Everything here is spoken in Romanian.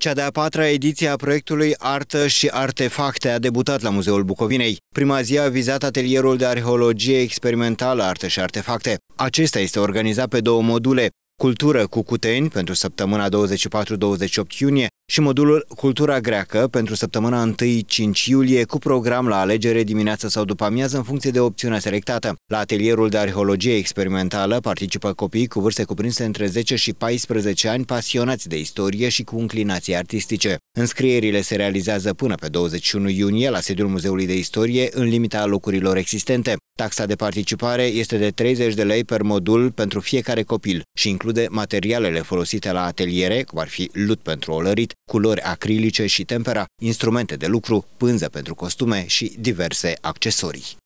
Cea de-a patra ediție a proiectului Artă și Artefacte a debutat la Muzeul Bucovinei. Prima zi a vizat atelierul de arheologie experimentală Artă și Artefacte. Acesta este organizat pe două module, Cultură cu Cuteni pentru săptămâna 24-28 iunie și modulul Cultura greacă pentru săptămâna 1-5 iulie cu program la alegere dimineața sau după amiază în funcție de opțiunea selectată. La atelierul de arheologie experimentală participă copii cu vârste cuprinse între 10 și 14 ani pasionați de istorie și cu înclinații artistice. Înscrierile se realizează până pe 21 iunie la sediul Muzeului de Istorie, în limita locurilor existente. Taxa de participare este de 30 de lei per modul pentru fiecare copil și include materialele folosite la ateliere, cum ar fi lut pentru olărit, culori acrilice și tempera, instrumente de lucru, pânză pentru costume și diverse accesorii.